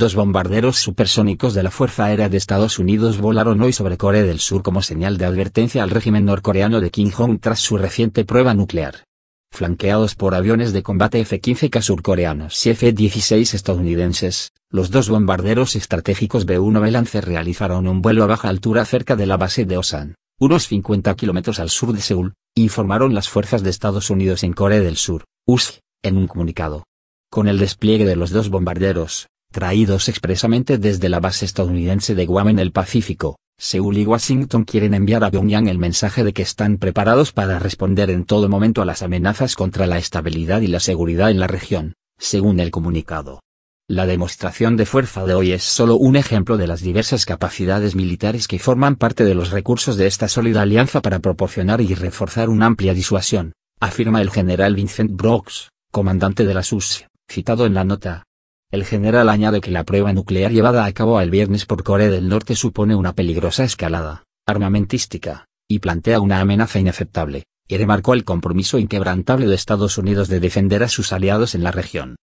Dos bombarderos supersónicos de la Fuerza Aérea de Estados Unidos volaron hoy sobre Corea del Sur como señal de advertencia al régimen norcoreano de Kim Jong tras su reciente prueba nuclear. Flanqueados por aviones de combate F-15K surcoreanos y F-16 estadounidenses, los dos bombarderos estratégicos B-1B Lance realizaron un vuelo a baja altura cerca de la base de Osan, unos 50 kilómetros al sur de Seúl, informaron las fuerzas de Estados Unidos en Corea del Sur, USG, en un comunicado. Con el despliegue de los dos bombarderos, traídos expresamente desde la base estadounidense de Guam en el Pacífico, Seúl y Washington quieren enviar a Pyongyang el mensaje de que están preparados para responder en todo momento a las amenazas contra la estabilidad y la seguridad en la región, según el comunicado. La demostración de fuerza de hoy es solo un ejemplo de las diversas capacidades militares que forman parte de los recursos de esta sólida alianza para proporcionar y reforzar una amplia disuasión, afirma el general Vincent Brooks, comandante de la SUS, citado en la nota. El general añade que la prueba nuclear llevada a cabo el viernes por Corea del Norte supone una peligrosa escalada armamentística, y plantea una amenaza inaceptable, y remarcó el compromiso inquebrantable de Estados Unidos de defender a sus aliados en la región.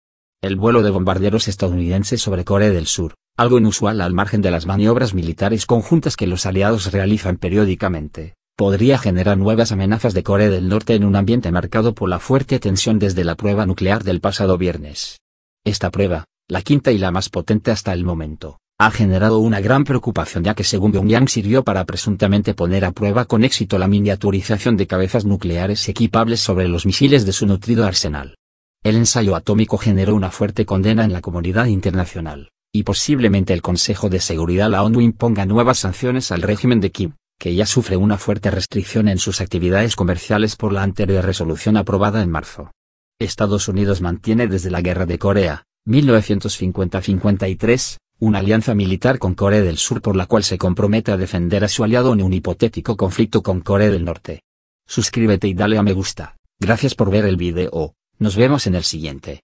El vuelo de bombarderos estadounidenses sobre Corea del Sur, algo inusual al margen de las maniobras militares conjuntas que los aliados realizan periódicamente, podría generar nuevas amenazas de Corea del Norte en un ambiente marcado por la fuerte tensión desde la prueba nuclear del pasado viernes. Esta prueba, la quinta y la más potente hasta el momento, ha generado una gran preocupación ya que según Pyongyang sirvió para presuntamente poner a prueba con éxito la miniaturización de cabezas nucleares equipables sobre los misiles de su nutrido arsenal. El ensayo atómico generó una fuerte condena en la comunidad internacional, y posiblemente el Consejo de Seguridad la ONU imponga nuevas sanciones al régimen de Kim, que ya sufre una fuerte restricción en sus actividades comerciales por la anterior resolución aprobada en marzo. Estados Unidos mantiene desde la Guerra de Corea, 1950-53, una alianza militar con Corea del Sur por la cual se compromete a defender a su aliado en un hipotético conflicto con Corea del Norte. Suscríbete y dale a me gusta. Gracias por ver el video. Nos vemos en el siguiente.